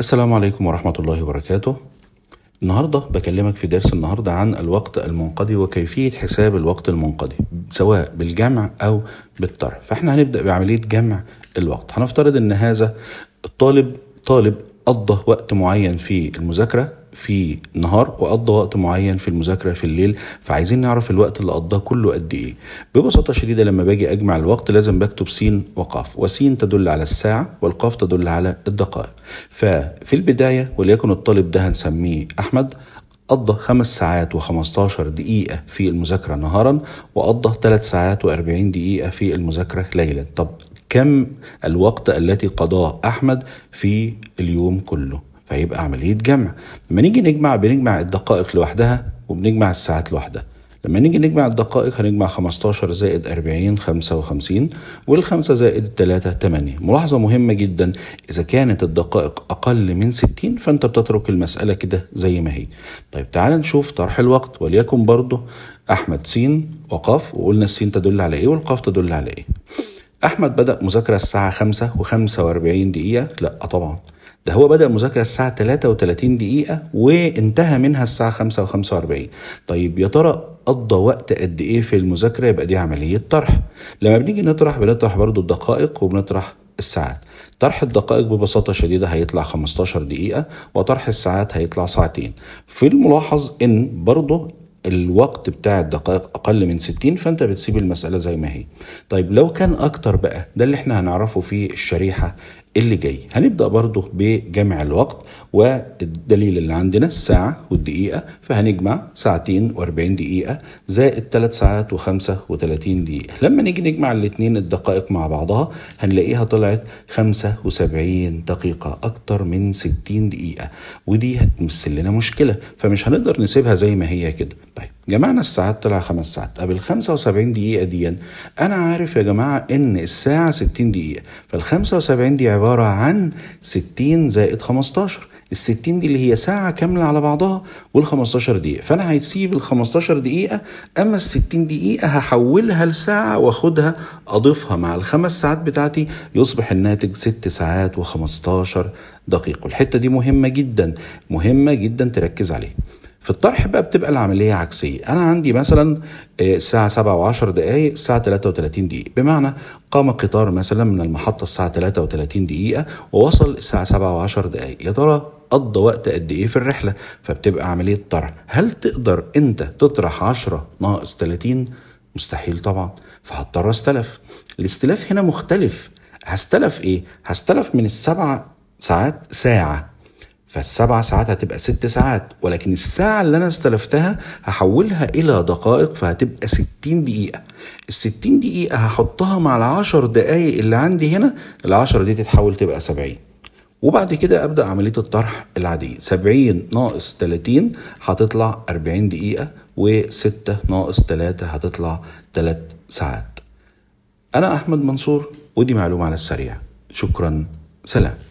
السلام عليكم ورحمة الله وبركاته النهاردة بكلمك في درس النهاردة عن الوقت المنقضي وكيفية حساب الوقت المنقضي سواء بالجمع أو بالطرح فاحنا هنبدأ بعملية جمع الوقت هنفترض أن هذا الطالب طالب قضى وقت معين في المذاكرة في النهار وقضى وقت معين في المذاكره في الليل فعايزين نعرف الوقت اللي قضاه كله قد ايه ببساطه شديده لما باجي اجمع الوقت لازم بكتب سين وقاف وسين تدل على الساعه والقاف تدل على الدقائق ففي البدايه وليكن الطالب ده هنسميه احمد قضى خمس ساعات و15 دقيقة في المذاكرة نهارا وقضى ثلاث ساعات و40 دقيقة في المذاكرة ليلا طب كم الوقت التي قضاه أحمد في اليوم كله فيبقى عملية جمع لما نيجي نجمع بنجمع الدقائق لوحدها وبنجمع الساعات لوحدها لما نيجي نجمع الدقائق هنجمع 15 زائد 40 55 وال5 زائد 3 8 ملاحظة مهمة جدا إذا كانت الدقائق أقل من 60 فأنت بتترك المسألة كده زي ما هي طيب تعال نشوف طرح الوقت وليكن برضه أحمد س وقاف وقلنا السين تدل على إيه والقاف تدل على إيه أحمد بدأ مذاكرة الساعة 5 و45 دقيقة لأ طبعا ده هو بدأ المذاكرة الساعة 33 دقيقة وانتهى منها الساعة 5 و45 طيب يا ترى قضى وقت قد ايه في المذاكرة يبقى دي عملية طرح لما بنيجي نطرح بنطرح برضو الدقائق وبنطرح الساعات طرح الدقائق ببساطة شديدة هيطلع 15 دقيقة وطرح الساعات هيطلع ساعتين في الملاحظ ان برضه الوقت بتاع الدقائق اقل من 60 فانت بتسيب المساله زي ما هي طيب لو كان اكتر بقى ده اللي احنا هنعرفه في الشريحه اللي جاي هنبدأ برضه بجمع الوقت والدليل اللي عندنا الساعة والدقيقة فهنجمع ساعتين واربعين دقيقة زائد ثلاث ساعات وخمسة وتلاتين دقيقة لما نيجي نجمع الاتنين الدقائق مع بعضها هنلاقيها طلعت خمسة وسبعين دقيقة أكتر من ستين دقيقة ودي هتمثل لنا مشكلة فمش هنقدر نسيبها زي ما هي كده طيب جمعنا الساعات طلع خمس ساعات طب ال 75 دقيقة دي أنا عارف يا جماعة إن الساعة 60 دقيقة فال 75 دي عبارة عن 60 زائد 15 ال 60 دي اللي هي ساعة كاملة على بعضها وال 15 دقيقة فأنا هيسيب ال 15 دقيقة أما ال 60 دقيقة هحولها لساعة وآخدها أضيفها مع الخمس ساعات بتاعتي يصبح الناتج 6 ساعات و15 دقيقة والحتة دي مهمة جدا مهمة جدا تركز عليها في الطرح بقى بتبقى العملية عكسية أنا عندي مثلا آه، الساعة 7 وعشر دقايق الساعة 33 دقيقة بمعنى قام قطار مثلا من المحطة الساعة 33 دقيقة ووصل الساعة 7 وعشر دقايق يا ترى قضى وقت قد ايه في الرحلة فبتبقى عملية طرح هل تقدر انت تطرح 10 ناقص 30 مستحيل طبعا فهضطر استلف الاستلاف هنا مختلف هستلف ايه هستلف من السبع ساعات ساعة فالسبع ساعات هتبقى ست ساعات ولكن الساعة اللي أنا استلفتها هحولها إلى دقائق فهتبقى ستين دقيقة الستين دقيقة هحطها مع العشر دقايق اللي عندي هنا العشرة دي تتحول تبقى سبعين وبعد كده أبدأ عملية الطرح العادية سبعين ناقص تلاتين هتطلع أربعين دقيقة وستة ناقص تلاتة هتطلع تلات ساعات أنا أحمد منصور ودي معلومة على السريع شكرا سلام